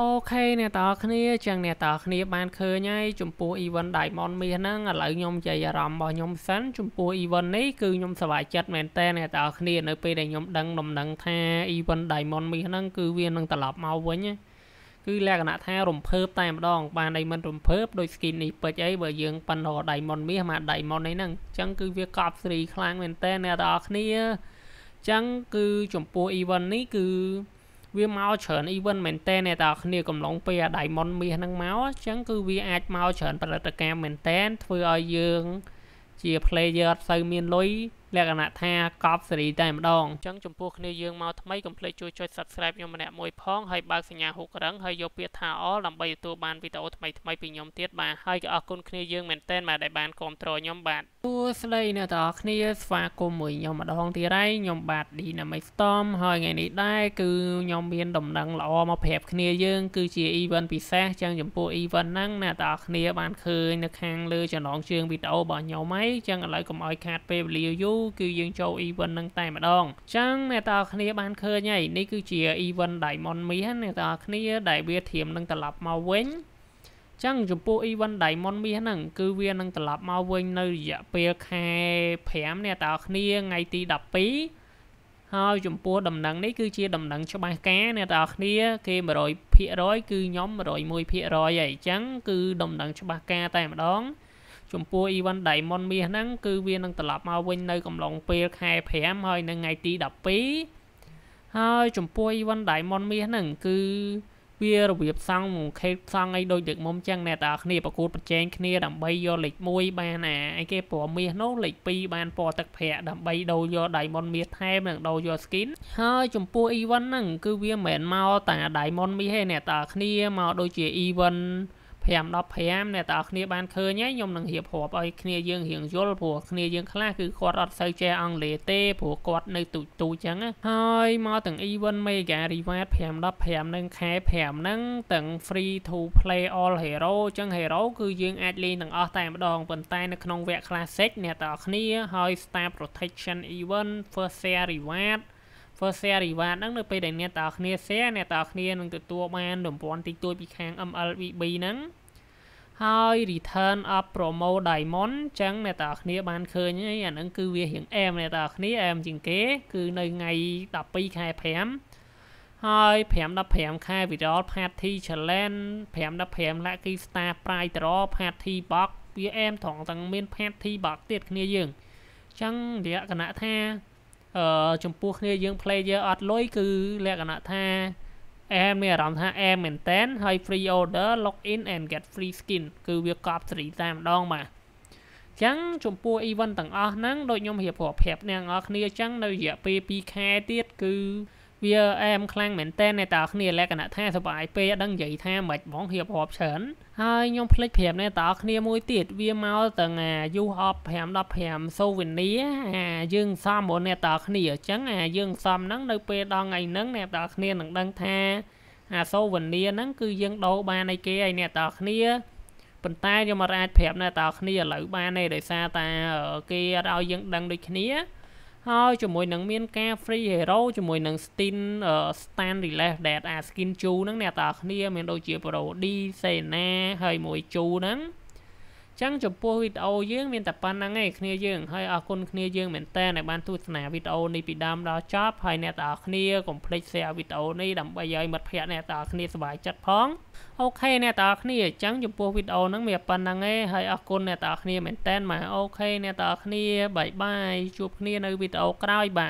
អូខេអ្នកតើគ្នាចឹងអ្នកតើគ្នាបានឃើញហើយចំពោះ event Diamond មាសហ្នឹងឥឡូវខ្ញុំនិយាយអារម្មណ៍របស់ខ្ញុំសិនចំពោះ event នេះគឺខ្ញុំសប្បាយចិត្តមែនតើអ្នកតើគ្នានៅពេលដែលខ្ញុំដឹងដំណឹងថា event Diamond មាសហ្នឹងគឺវានឹងត្រឡប់មកវិញគឺលក្ខណៈថារំភើបតែម្ដងបានអីមិនរំភើបដោយ skin នេះពេចអីបើយើងប៉ិនរ Diamond មាសមក Diamond នេះហ្នឹងចឹងគឺវាកប់ស្រីខ្លាំងមែនតើអ្នកតើគ្នាចឹងគឺចំពោះ event នេះគឺវាមកច្រើន event មែនតើអ្នកទាំងគ្នាកំឡុងពេល Diamond មាសហ្នឹងមកអញ្ចឹងគឺវាអាចមកច្រើនផលិតកម្មមែនតើធ្វើឲ្យយើង ជា player អត់សូវមានលុយលក្ខណៈថាកប់ស៊េរីតែម្ដងអញ្ចឹងចំពោះគ្នាយើងមកថ្មីកុំភ្លេចជួយចុច Subscribe ខ្ញុំម្នាក់មួយផងហើយបើកសញ្ញាហូករឹងហើយយកពាក្យថា All ដើម្បីទទួលបានវីដេអូថ្មីថ្មីពីខ្ញុំទៀតបាទហើយក៏អរគុណគ្នាយើងមែនទែនបាទដែលបានគ្រប់គ្រងខ្ញុំបាទសួស្ដីអ្នកទាំងអស់គ្នាស្វាគមន៍មួយខ្ញុំម្ដងទៀតហើយខ្ញុំបាទ Dynamic Storm ហើយថ្ងៃនេះដែរគឺខ្ញុំមានដំណឹងល្អមកប្រាប់គ្នាយើង គឺជា event ពិសេសចឹងចំពោះ event ហ្នឹងអ្នកទាំងអស់គ្នាបានឃើញនៅខាងលើចំណងជើងវីដេអូរបស់ខ្ញុំហើយចឹងឥឡូវកុំឲ្យខាតពេលវេលាយូរគឺយើងចូល event នឹងតែម្ដងអញ្ចឹងអ្នកទាំងអស់គ្នាបានឃើញហើយ នេះគឺជា event Diamond មាសអ្នកទាំងអស់គ្នាដែលវាធៀបនឹងត្រឡប់មកវិញចឹងចំពោះ event Diamond មាសហ្នឹងគឺវានឹងត្រឡប់មកវិញនៅរយៈពេលខែ5អ្នកទាំងអស់គ្នាថ្ងៃទី12ហើយចំពោះដំណឹងនេះគឺជាដំណឹងច្បាស់ការអ្នកទាំងអស់គ្នាគេ100%គឺខ្ញុំ101%ហើយចឹងគឺដំណឹងច្បាស់ការតែម្ដងចំពោះ Event Diamond មាសហ្នឹងគឺវានឹងត្រឡប់មកវិញនៅកំឡុងពេលខែ5ហើយនៅថ្ងៃទី12ហើយចំពោះ Event Diamond មាសហ្នឹងគឺវារបៀបសង់ខេតសង់អីដូចដឹកមុំចឹងអ្នកទាំងគ្នាប្រកួតប្រជែងគ្នាដើម្បីយកលេខ1បានណាអីគេព្រោះមាសនោះលេខ2បានពណ៌ទឹកប្រាក់ដើម្បីដូរយក Diamond មាសថែមនិងដូរយក skin ហើយចំពោះ event ហ្នឹងគឺវាមិនមែនមកតែ Diamond មាសទេអ្នកទាំងគ្នាមកដូចជា event 5 15អ្នកទាំងអស់គ្នាបានឃើញហើយខ្ញុំនឹងរៀបរាប់ឲ្យគ្នាយើងរៀងយល់ព្រោះគ្នាយើងខ្លះគឺគាត់អត់សូវចេះអង់គ្លេសទេព្រោះគាត់នៅទូចទូចចឹងហើយមកទាំង event mega reward 5 15នឹងខែ5ហ្នឹងទាំង free to play all hero ចឹង hero គឺយើងអាចលេងទាំងអស់តែម្ដងប៉ុន្តែនៅក្នុងវគ្គ classic អ្នកទាំងអស់គ្នាហើយ star protection event first share reward first share reward ហ្នឹងនៅពេលដែលអ្នកតើគ្នា share អ្នកតើគ្នានឹងទទួលបានរង្វាន់តិចតួចពីខាង MLBB ហ្នឹងហើយ return of promo diamond អញ្ចឹងអ្នកទាំងអស់គ្នាបានឃើញហើយអាហ្នឹងគឺវារៀងអែមអ្នកទាំងអស់គ្នាអែមជាងគេ គឺនៅថ្ងៃ12ខែ5ហើយ5 15ខែ viral party challenge 5 15 lucky star prize draw party box វាអែមត្រង់ទាំងមាន party box ទៀតគ្នាយើងអញ្ចឹងលក្ខណៈថាអឺចំពោះគ្នាយើង player អត់លុយគឺលក្ខណៈថា air មានអារម្មណ៍ថា air មែនតែនហើយ free order log in and get free skin គឺវាកប់ត្រីតែម្ដងបាទចឹងចំពោះ event ទាំងអស់ហ្នឹងដូចខ្ញុំរៀបរាប់ប្រាប់អ្នកនរគ្នាចឹងនៅរយៈពេល2ខែទៀតគឺវាអែមខ្លាំងមែនតើអ្នកតាគ្នាលក្ខណៈថាសុបាយពេកដឹងនិយាយថាមិនហ្មងហៀបរាប់ច្រើនហើយខ្ញុំភ្លេចប្រាប់អ្នកតាគ្នាមួយទៀតវាមកទាំងអាយុ15 15សូវីនីអាយើងសំរបស់អ្នកតាគ្នាអញ្ចឹងអាយើងសំហ្នឹងនៅពេលដល់ថ្ងៃហ្នឹងអ្នកតាគ្នានឹងដឹងថាអាសូវីនីហ្នឹងគឺយើងដូរបានឲ្យគេឲ្យអ្នកតាគ្នាប៉ុន្តែខ្ញុំអត់អាចប្រាប់អ្នកតាគ្នាឥឡូវបានទេដោយសារតាគេអត់ឲ្យយើងដឹងដូចគ្នាហើយជាមួយនឹងមានការ free hero ជាមួយនឹង skin stan release ដែលអាច skin ជូហ្នឹងអ្នកតាគ្នាមាន ដូចជា parody sena ហើយមួយជូហ្នឹងចឹងចំពោះវីដេអូយើងមានតែប៉ុណ្្នឹងឯងគ្នាយើងហើយអរគុណគ្នាយើងមែនតើដែលបានទស្សនាវីដេអូនេះពីដើមដល់ចប់ហើយអ្នកទាំងអស់គ្នាកុំភ្លេច share វីដេអូនេះដើម្បីឲ្យមិត្តភ័ក្តិអ្នកទាំងអស់គ្នាសប្បាយចិត្តផងអូខេអ្នកទាំងអស់គ្នាចឹងចំពោះវីដេអូហ្នឹងមានប៉ុណ្្នឹងឯងហើយអរគុណអ្នកទាំងអស់គ្នាមែនតើមកអូខេអ្នកទាំងអស់គ្នាបាយបាយជួបគ្នានៅវីដេអូក្រោយបាទ